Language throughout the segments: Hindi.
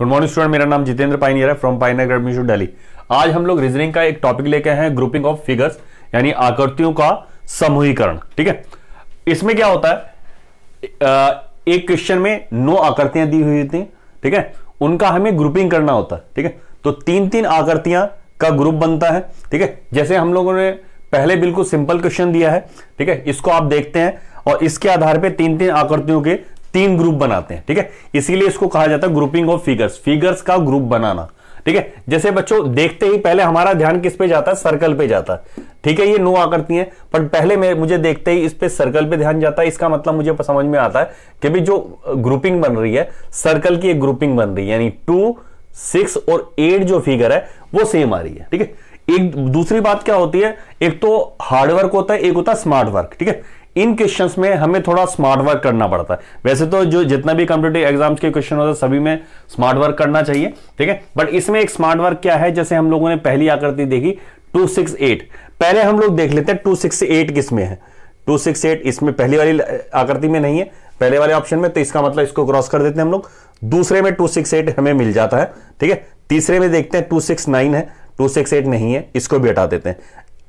गुड मॉर्निंग स्टूडेंट मेरा नाम जितेंद्र पाइनियर है फ्रॉम पाइनियर एकेडमी डेली आज हम लोग रीजनिंग का एक टॉपिक लेके हैं ग्रुपिंग ऑफ फिगर्स यानी आकृतियों का समूहीकरण ठीक है इसमें क्या होता है एक क्वेश्चन में नौ आकृतियां दी हुई थी ठीक है उनका हमें ग्रुपिंग करना होता है ठीक है तो तीन तीन आकृतियां का ग्रुप बनता है ठीक है जैसे हम लोगों ने पहले बिल्कुल सिंपल क्वेश्चन दिया है ठीक है इसको आप देखते हैं और इसके आधार पर तीन तीन आकृतियों के तीन ग्रुप बनाते हैं ठीक है इसीलिए इसको कहा जाता है ग्रुपिंग ऑफ फिगर्स फिगर्स का ग्रुप बनाना ठीक है जैसे बच्चों देखते ही पहले हमारा ध्यान किस पे जाता है सर्कल पे जाता है ठीक है ये नो आकृति है पर पहले मेरे मुझे देखते ही इस पे सर्कल पे ध्यान जाता है इसका मतलब मुझे समझ में आता है कि भी जो ग्रुपिंग बन रही है सर्कल की एक ग्रुपिंग बन रही है यानी टू सिक्स और एट जो फिगर है वो सेम आ रही है ठीक है एक दूसरी बात क्या होती है एक तो हार्डवर्क होता है एक होता है स्मार्ट वर्क ठीक है इन क्वेश्चंस में हमें थोड़ा स्मार्ट वर्क करना पड़ता है वैसे तो जो जितना भी कॉम्पिटेटिव एग्जाम्स के क्वेश्चन होते हैं सभी में स्मार्ट वर्क करना चाहिए ठीक है बट इसमें एक स्मार्ट वर्क क्या है जैसे हम लोगों ने पहली आकृति देखी 268 पहले हम लोग देख लेते हैं टू किस में है 268 इसमें पहली वाली आकृति में नहीं है पहले वाले ऑप्शन में तो इसका मतलब इसको क्रॉस कर देते हैं हम लोग दूसरे में 268 हमें मिल जाता है ठीक है तीसरे में देखते हैं 269 है 268 नहीं है इसको भी हटा देते हैं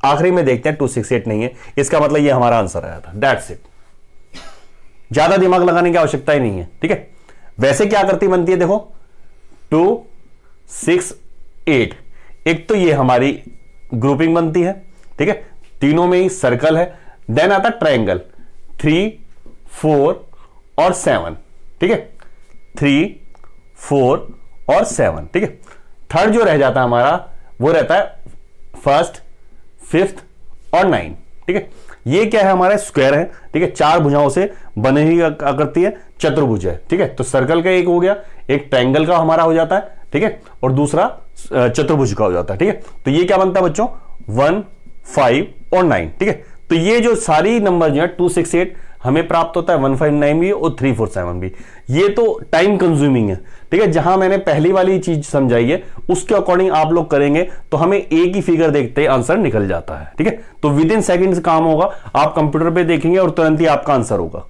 आखिरी में देखते हैं टू सिक्स एट नहीं है इसका मतलब ये हमारा आंसर आया था डैट्स इट ज्यादा दिमाग लगाने की आवश्यकता ही नहीं है ठीक है वैसे क्या आकृति बनती है देखो टू सिक्स एट एक तो ये हमारी ग्रुपिंग बनती है ठीक है तीनों में ही सर्कल है देन आता ट्राइंगल थ्री फोर और सेवन ठीक है थ्री फोर और सेवन ठीक है थर्ड जो रह जाता है हमारा वो रहता है फर्स्ट फिफ्थ और नाइन ठीक है ये क्या है हमारा स्क्वायर है ठीक है चार भुजाओं से बने ही करती है चतुर्भुज है ठीक है तो सर्कल का एक हो गया एक ट्रैंगल का हमारा हो जाता है ठीक है और दूसरा चतुर्भुज का हो जाता है ठीक है तो ये क्या बनता है बच्चों वन फाइव और नाइन ठीक है तो ये जो सारी नंबर जो है टू सिक्स एट हमें प्राप्त होता है वन फाइव नाइन बी और थ्री फोर सेवन बी ये तो टाइम कंज्यूमिंग है ठीक है जहां मैंने पहली वाली चीज समझाई है उसके अकॉर्डिंग आप लोग करेंगे तो हमें एक ही फिगर देखते ही आंसर निकल जाता है ठीक है तो विद इन सेकेंड काम होगा आप कंप्यूटर पर देखेंगे और तुरंत ही आपका आंसर होगा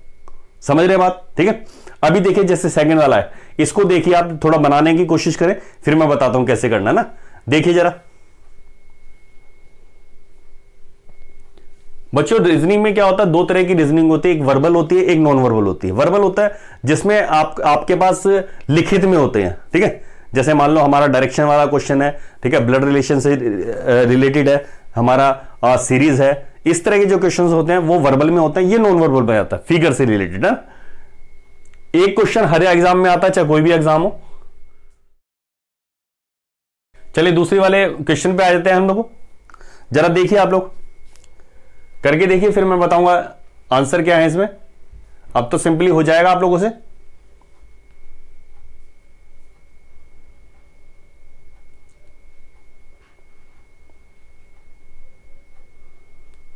समझ रहे बात ठीक है अभी देखिए जैसे सेकंड वाला है इसको देखिए आप थोड़ा बनाने की कोशिश करें फिर मैं बताता हूं कैसे करना है ना देखिए जरा बच्चों रीजनिंग में क्या होता है दो तरह की रीजनिंग होती है एक वर्बल होती है एक नॉन वर्बल होती है वर्बल होता है जिसमें आप आपके पास लिखित में होते हैं ठीक है जैसे मान लो हमारा डायरेक्शन वाला क्वेश्चन है ठीक है ब्लड रिलेशन से रिलेटेड है हमारा आ, सीरीज है इस तरह के जो क्वेश्चन होते हैं वो वर्बल में होते हैं ये नॉन वर्बल में आता है फिगर से रिलेटेड है एक क्वेश्चन हर एग्जाम में आता है चाहे कोई भी एग्जाम हो चलिए दूसरे वाले क्वेश्चन पे आ जाते हैं हम लोग जरा देखिए आप लोग करके देखिए फिर मैं बताऊंगा आंसर क्या है इसमें अब तो सिंपली हो जाएगा आप लोगों से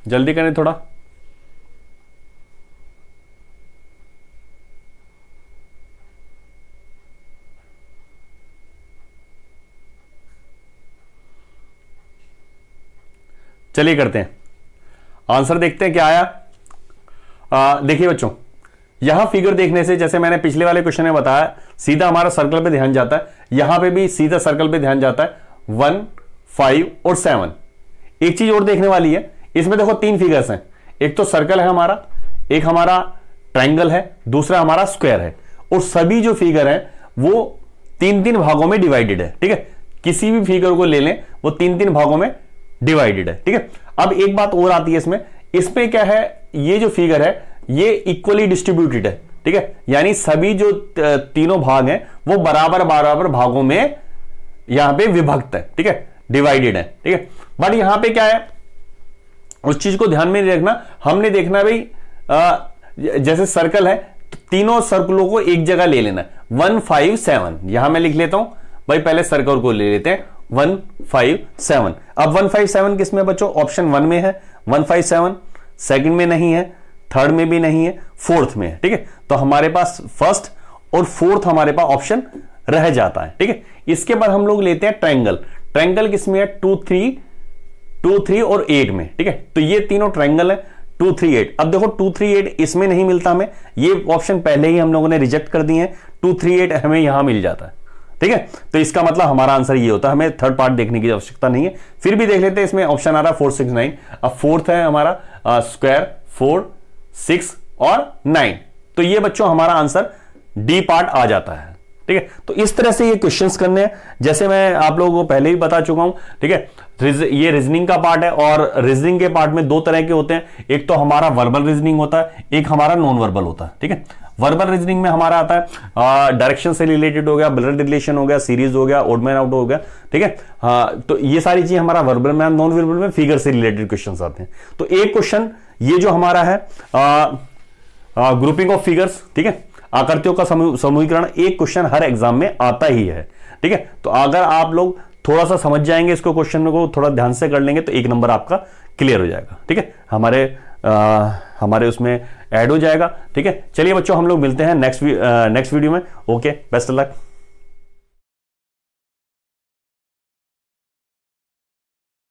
जल्दी करें थोड़ा चलिए करते हैं आंसर देखते हैं क्या आया देखिए बच्चों यहां फिगर देखने से जैसे मैंने पिछले वाले क्वेश्चन में बताया सीधा हमारा सर्कल पे ध्यान जाता है यहां पे भी सीधा सर्कल पे ध्यान जाता है वन फाइव और सेवन एक चीज और देखने वाली है इसमें देखो तीन फिगर्स हैं एक तो सर्कल है हमारा एक हमारा ट्रायंगल है दूसरा हमारा स्क्वायर है और सभी जो फिगर है वो तीन तीन भागों में डिवाइडेड है ठीक है किसी भी फिगर को ले लें वो तीन तीन भागों में डिवाइडेड है ठीक है अब एक बात और आती है इसमें इसमें क्या है ये जो फिगर है ये इक्वली डिस्ट्रीब्यूटेड है ठीक है यानी सभी जो तीनों भाग हैं वो बराबर बराबर भागों में यहां पे विभक्त है ठीक है डिवाइडेड है ठीक है बट यहां पे क्या है उस चीज को ध्यान में नहीं रखना हमने देखना भाई जैसे सर्कल है तो तीनों सर्कलों को एक जगह ले लेना वन फाइव सेवन यहां मैं लिख लेता हूं भाई पहले सर्कल को ले लेते हैं वन फाइव सेवन अब वन फाइव सेवन किस में बच्चों ऑप्शन वन में है वन फाइव सेवन सेकेंड में नहीं है थर्ड में भी नहीं है फोर्थ में है ठीक है तो हमारे पास फर्स्ट और फोर्थ हमारे पास ऑप्शन रह जाता है ठीक है इसके बाद हम लोग लेते हैं ट्रैंगल ट्रैंगल किस में है टू थ्री टू थ्री और एट में ठीक है तो ये तीनों ट्रैंगल है टू थ्री एट अब देखो टू थ्री एट इसमें नहीं मिलता हमें ये ऑप्शन पहले ही हम लोगों ने रिजेक्ट कर दिए हैं टू थ्री एट हमें यहां मिल जाता है ठीक है तो इसका मतलब हमारा आंसर ये होता है हमें थर्ड पार्ट देखने की आवश्यकता नहीं है फिर भी देख लेते हैं इसमें ऑप्शन आ रहा है फोर सिक्स नाइन अब फोर्थ है हमारा स्क्वायर फोर सिक्स और नाइन तो ये बच्चों हमारा आंसर डी पार्ट आ जाता है ठीक है तो इस तरह से ये क्वेश्चंस करने हैं जैसे मैं आप लोगों को पहले ही बता चुका हूं ठीक है ये रीजनिंग का पार्ट है और रीजनिंग के पार्ट में दो तरह के होते हैं एक तो हमारा वर्बल रीजनिंग होता है एक हमारा नॉन वर्बल होता है ठीक है वर्बल रीजनिंग में हमारा आता है डायरेक्शन से रिलेटेड हो गया ब्लड रिलेशन हो गया सीरीज हो गया ओडमैन आउट हो गया ठीक है हाँ, तो ये सारी चीज हमारा वर्बल में नॉन वर्बल में फिगर से रिलेटेड क्वेश्चन आते हैं तो एक क्वेश्चन ये जो हमारा है ग्रुपिंग ऑफ फिगर्स ठीक है आकृतियों का समूहीकरण एक क्वेश्चन हर एग्जाम में आता ही है ठीक है तो अगर आप लोग थोड़ा सा समझ जाएंगे इसको क्वेश्चन को थोड़ा ध्यान से कर लेंगे तो एक नंबर आपका क्लियर हो जाएगा ठीक है हमारे आ, हमारे उसमें ऐड हो जाएगा ठीक है चलिए बच्चों हम लोग मिलते हैं नेक्स्ट नेक्स्ट वीडियो में ओके बेस्ट लक